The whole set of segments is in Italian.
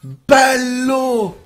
Bello!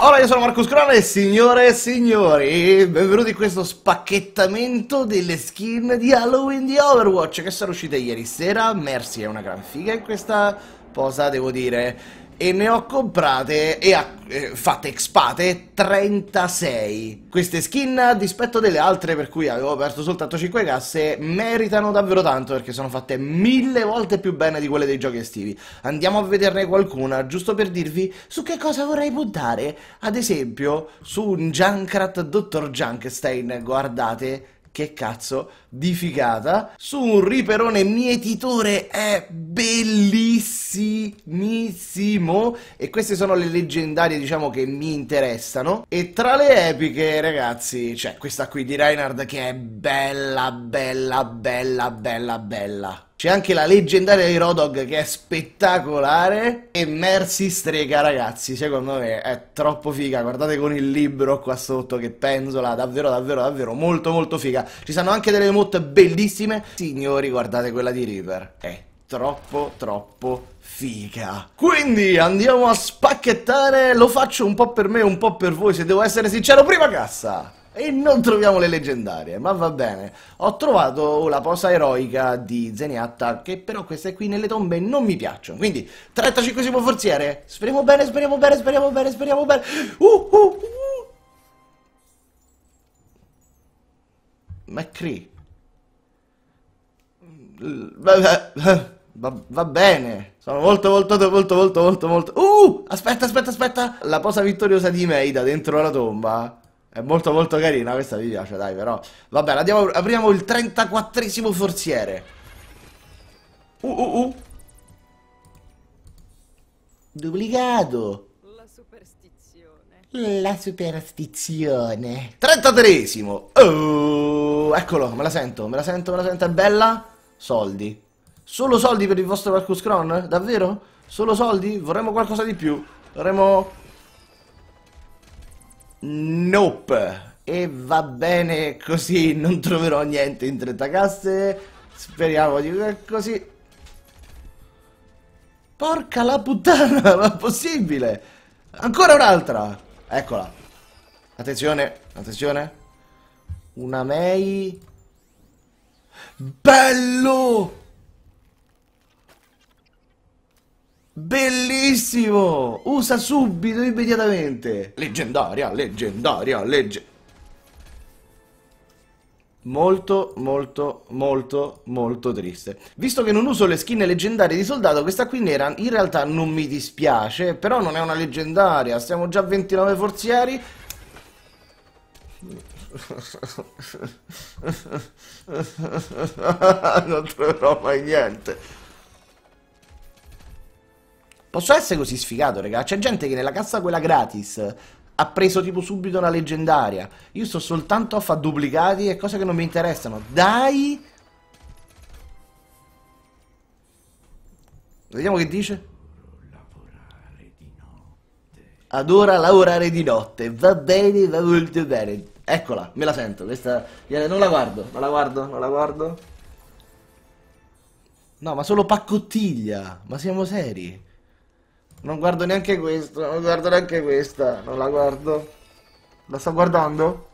Ora io sono Marco Scrona e signore e signori, benvenuti in questo spacchettamento delle skin di Halloween di Overwatch che sono uscite ieri sera. Mercy è una gran figa in questa posa, devo dire e ne ho comprate e ha eh, fatte expate 36. Queste skin, a dispetto delle altre per cui avevo aperto soltanto 5 casse, meritano davvero tanto perché sono fatte mille volte più bene di quelle dei giochi estivi. Andiamo a vederne qualcuna, giusto per dirvi su che cosa vorrei puntare. Ad esempio, su un Junkrat Dr. Junkstein, guardate che cazzo di figata, su un riperone mietitore è bellissimissimo e queste sono le leggendarie diciamo che mi interessano e tra le epiche ragazzi c'è questa qui di Reinhardt che è bella bella bella bella bella c'è anche la leggendaria di Rodog che è spettacolare. E Mercy Strega, ragazzi, secondo me è troppo figa. Guardate con il libro qua sotto che penzola, davvero, davvero, davvero, molto, molto figa. Ci sono anche delle emote bellissime. Signori, guardate quella di Reaper. È troppo, troppo figa. Quindi andiamo a spacchettare. Lo faccio un po' per me, un po' per voi, se devo essere sincero. Prima cassa! e non troviamo le leggendarie, ma va bene. Ho trovato la posa eroica di Zeniatta, che però queste qui nelle tombe non mi piacciono. Quindi, 35 forziere, speriamo bene, speriamo bene, speriamo bene, speriamo bene. Uh, uh, uh. McCree. Va, va, bene. Sono molto, molto, molto, molto, molto, molto. Uh! Aspetta, aspetta, aspetta. La posa vittoriosa di Meida dentro la tomba è molto molto carina, questa mi piace, dai, però. Vabbè, andiamo, apriamo il 34esimo forziere. Uh, uh, uh. Duplicato. La superstizione. La superstizione. 33esimo. Oh, eccolo, me la sento, me la sento, me la sento, è bella. Soldi. Solo soldi per il vostro Marcus Cron? Davvero? Solo soldi? Vorremmo qualcosa di più. Vorremmo Nope. E va bene così, non troverò niente in 30 casse. Speriamo di così. Porca la puttana, ma è possibile? Ancora un'altra. Eccola. Attenzione, attenzione. Una Mei. Bello! Bellissimo! Usa subito, immediatamente. Leggendaria, leggendaria, legge... Molto, molto, molto, molto triste. Visto che non uso le skin leggendarie di soldato, questa qui nera in realtà non mi dispiace, però non è una leggendaria. Siamo già 29 forzieri. non troverò mai niente. Posso essere così sfigato, raga? C'è gente che nella cassa quella gratis ha preso tipo subito una leggendaria. Io sto soltanto a fare duplicati e cose che non mi interessano. Dai! Vediamo che dice. Adora lavorare di notte. Va bene, va molto bene. Eccola, me la sento. Questa... Non la guardo, non la guardo, non la guardo. No, ma solo paccottiglia. Ma siamo seri. Non guardo neanche questo, non guardo neanche questa, non la guardo. La sto guardando?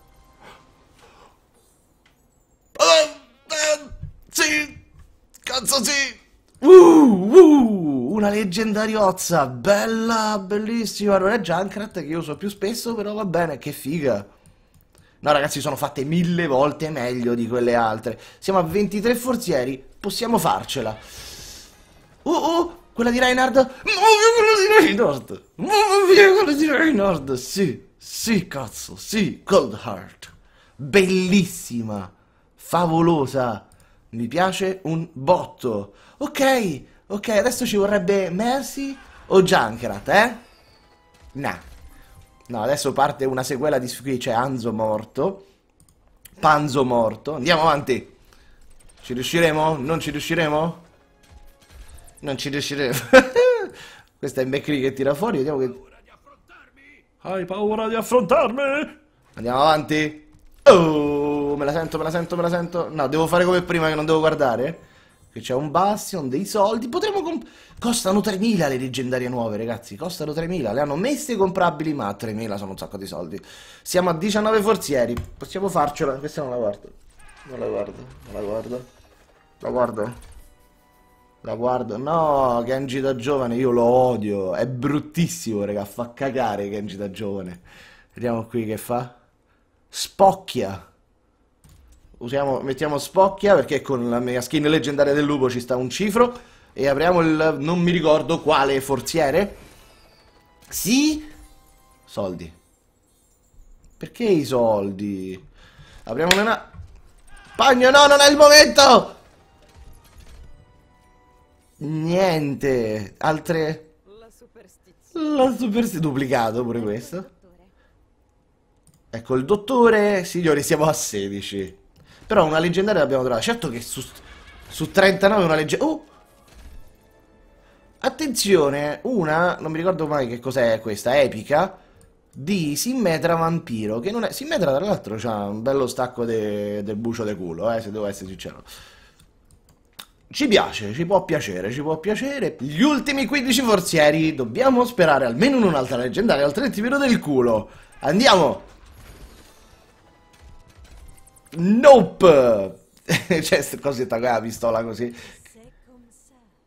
Oh, Sì! Cazzo sì! Uh, uh, una leggendariozza, bella, bellissima. Allora è Junkrat che io uso più spesso, però va bene, che figa. No ragazzi, sono fatte mille volte meglio di quelle altre. Siamo a 23 forzieri, possiamo farcela. Uh, uh, quella di Reinhard? Ma via quella di Reinhard! Ma via quella di Reinhard! Sì, sì, cazzo, sì, Cold Heart. Bellissima, favolosa. Mi piace un botto. Ok, ok, adesso ci vorrebbe Mercy o Junkrat, eh? Nah. No, adesso parte una sequela di qui, c'è Anzo morto. Panzo morto. Andiamo avanti. Ci riusciremo? Non ci riusciremo? Non ci riusciremo. Questa è McCree che tira fuori, vediamo che... Hai paura di affrontarmi? Andiamo avanti. Oh, me la sento, me la sento, me la sento. No, devo fare come prima che non devo guardare. Che c'è un Bastion, dei soldi. Potremmo comp... Costano 3.000 le leggendarie nuove, ragazzi. Costano 3.000. Le hanno messe comprabili, ma 3.000 sono un sacco di soldi. Siamo a 19 forzieri. Possiamo farcela. Questa non la guardo. Non la guardo. Non la guardo. La guardo. La guardo, no, Kenji da giovane, io lo odio, è bruttissimo, raga, fa cagare Kenji da giovane. Vediamo qui che fa. Spocchia. Usiamo, mettiamo spocchia perché con la mia skin leggendaria del lupo ci sta un cifro. E apriamo il, non mi ricordo quale, forziere. Sì. Soldi. Perché i soldi? Apriamo una... Pagno, no, non è il momento! Niente. Altre... La superstizione. La superstizione. Duplicato pure questo. Ecco, il dottore, signori, siamo a 16. Però una leggendaria l'abbiamo trovata. Certo che su, su 39 una leggendaria... Oh! Attenzione, una, non mi ricordo mai che cos'è questa, epica, di Simmetra Vampiro, che non è... Simmetra, tra l'altro, C'ha un bello stacco de... del bucio de culo, eh, se devo essere sincero. Ci piace, ci può piacere, ci può piacere. Gli ultimi 15 forzieri, dobbiamo sperare almeno in un'altra leggendaria, altrimenti vedo del culo. Andiamo! Nope! cioè, così cosetta la pistola così.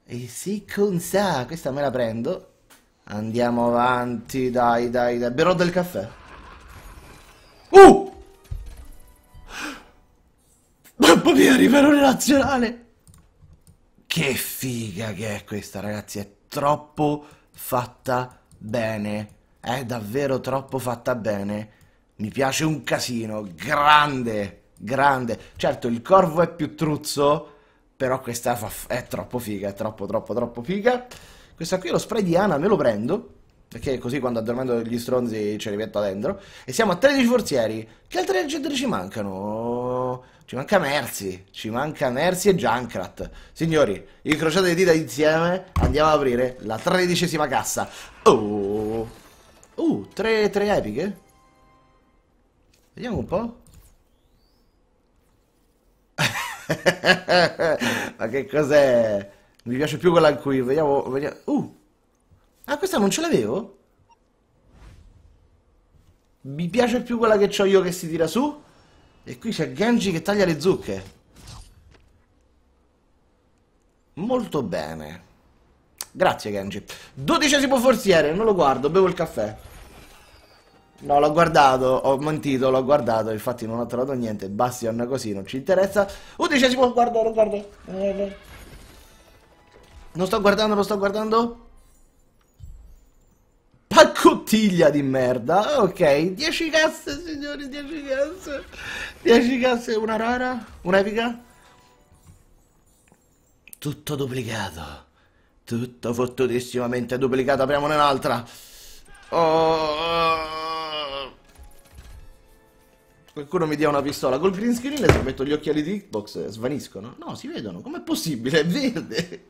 E si consa, questa me la prendo. Andiamo avanti, dai, dai, dai. Berò del caffè. Uh! Mamma mia, arriverò relazionale! Che figa che è questa, ragazzi. È troppo fatta bene. È davvero troppo fatta bene. Mi piace un casino. Grande, grande. Certo, il corvo è più truzzo, però questa è troppo figa. È troppo, troppo, troppo figa. Questa qui è lo spray di Ana, me lo prendo perché così quando addormento gli stronzi ce li metto dentro. E siamo a 13 forzieri. Che altri aggettori ci mancano? Ci manca Mercy, ci manca Mercy e Junkrat. Signori, incrociate le dita insieme, andiamo ad aprire la tredicesima cassa. Oh! Uh, tre, tre epiche? Vediamo un po'. Ma che cos'è? Mi piace più quella in cui... Vediamo, vediamo... Uh! Ah, questa non ce l'avevo? Mi piace più quella che ho io che si tira su? E qui c'è Genji che taglia le zucche. Molto bene. Grazie Genji. Dodicesimo forziere, non lo guardo, bevo il caffè. No, l'ho guardato, ho mentito, l'ho guardato, infatti non ho trovato niente. Bastion così, non ci interessa. Undicesimo, guardo, lo guardo. Non sto guardando, lo sto guardando cottiglia di merda. Ok, 10 casse, signori, 10 casse. 10 casse, una rara, un'epica. Tutto duplicato. Tutto fottutissimamente duplicato. Apriamone un'altra. Oh... Qualcuno mi dia una pistola. Col green screen se metto gli occhiali di Xbox svaniscono. No, si vedono. Com'è possibile? È verde.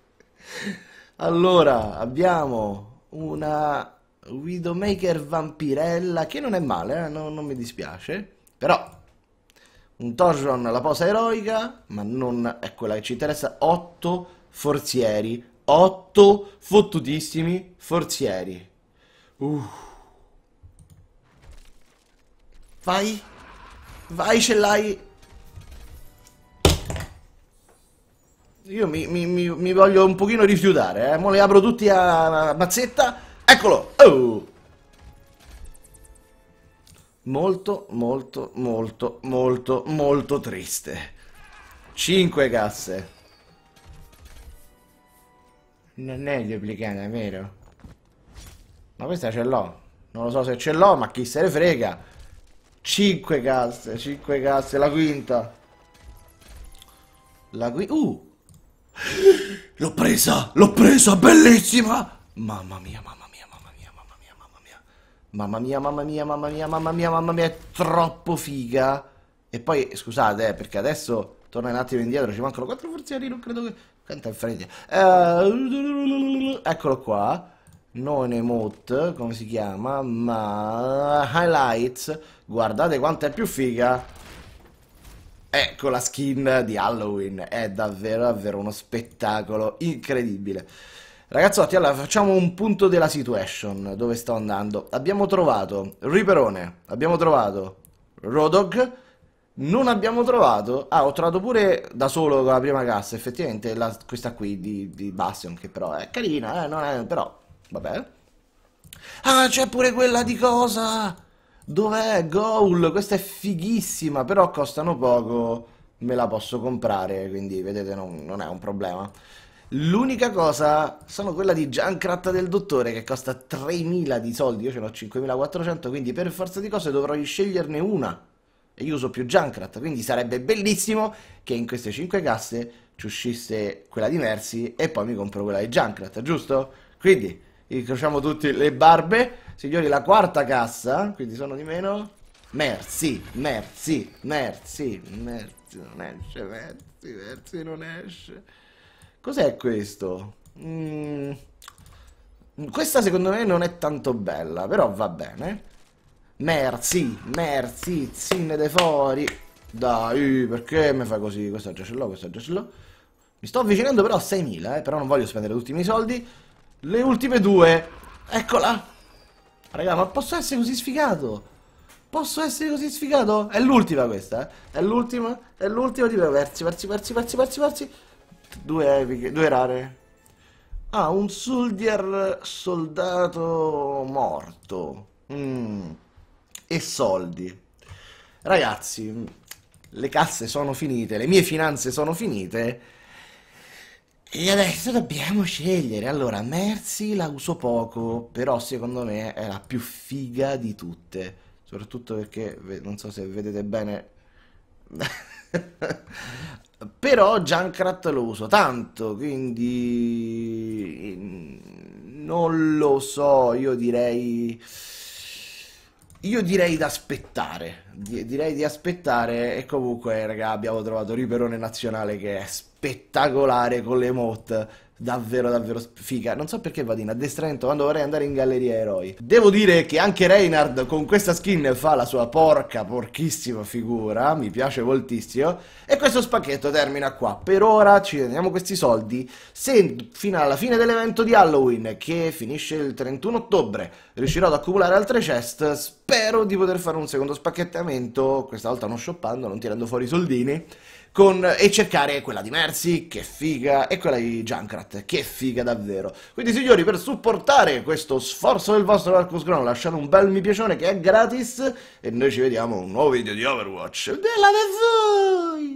Allora, abbiamo una Widowmaker Vampirella, che non è male, eh? no, non mi dispiace. Però, un Torsion alla posa eroica, ma non è quella che ci interessa. 8 forzieri, 8 fottutissimi forzieri. Uh. Vai, vai ce l'hai. Io mi, mi, mi, mi, voglio un pochino rifiutare, eh. Mo le apro tutti a mazzetta Eccolo! Oh! Molto, molto, molto, molto, molto triste. 5 casse. Non è duplicata, vero? Ma questa ce l'ho. Non lo so se ce l'ho, ma chi se ne frega. 5 casse, 5 casse, la quinta. La qui... Uh! L'ho presa, l'ho presa, bellissima! Mamma mia, mamma mamma mia, mamma mia, mamma mia, mamma mia, mamma mia, è troppo figa. E poi, scusate, eh, perché adesso torna un attimo indietro, ci mancano quattro forzieri, non credo che... Canta il Freddy. Eh, eccolo qua. Non emote, come si chiama, ma... Highlights. Guardate quanto è più figa. Ecco la skin di Halloween, è davvero, davvero uno spettacolo incredibile. Ragazzotti, allora facciamo un punto della situation, dove sto andando. Abbiamo trovato Riperone, abbiamo trovato Rodog, non abbiamo trovato... Ah, ho trovato pure da solo con la prima cassa, effettivamente, la, questa qui di, di, Bastion, che però è carina, eh, non è... però... vabbè. Ah, c'è pure quella di cosa! Dov'è? Goal! Questa è fighissima, però costano poco, me la posso comprare, quindi vedete, non, non è un problema. L'unica cosa sono quella di Junkrat del dottore che costa 3.000 di soldi, io ce l'ho 5.400, quindi per forza di cose dovrò sceglierne una e io uso più Junkrat, quindi sarebbe bellissimo che in queste 5 casse ci uscisse quella di Mercy e poi mi compro quella di Junkrat, giusto? Quindi incrociamo tutti le barbe, signori la quarta cassa, quindi sono di meno, Mercy, Mercy, Mercy, Mercy, non esce, Mercy, Mercy non esce... Cos'è questo? Mm, questa secondo me non è tanto bella, però va bene. Merzi, merzi, zinne de fuori. Dai, perché mi fai così? Questa già ce l'ho, questa già ce l'ho. Mi sto avvicinando però a 6.000, eh, però non voglio spendere tutti i miei soldi. Le ultime due. Eccola. Raga, ma posso essere così sfigato? Posso essere così sfigato? È l'ultima questa, eh? È l'ultima? È l'ultima di Versi, versi, versi, versi, versi, versi. Due epiche, due rare. Ah, un soldier soldato morto. Mm. E soldi. Ragazzi, le casse sono finite, le mie finanze sono finite. E adesso dobbiamo scegliere. Allora, Mercy la uso poco, però secondo me è la più figa di tutte. Soprattutto perché, non so se vedete bene... però Junkrat lo uso tanto, quindi non lo so, io direi io direi di aspettare, direi di aspettare e comunque raga abbiamo trovato Riperone Nazionale che è spettacolare con le mod davvero davvero figa. Non so perché vado in addestramento quando vorrei andare in galleria eroi. Devo dire che anche Reinhard con questa skin fa la sua porca, porchissima figura, mi piace moltissimo. E questo spacchetto termina qua. Per ora ci teniamo questi soldi. Se fino alla fine dell'evento di Halloween, che finisce il 31 ottobre, riuscirò ad accumulare altre chest, spero di poter fare un secondo spacchettamento, questa volta non shoppando, non tirando fuori i soldini con, e cercare quella di Mercy, che figa, e quella di Junkrat, che figa davvero. Quindi signori, per supportare questo sforzo del vostro Arcus Crown, lasciate un bel mi piacione che è gratis, e noi ci vediamo un nuovo video di Overwatch. Della voi!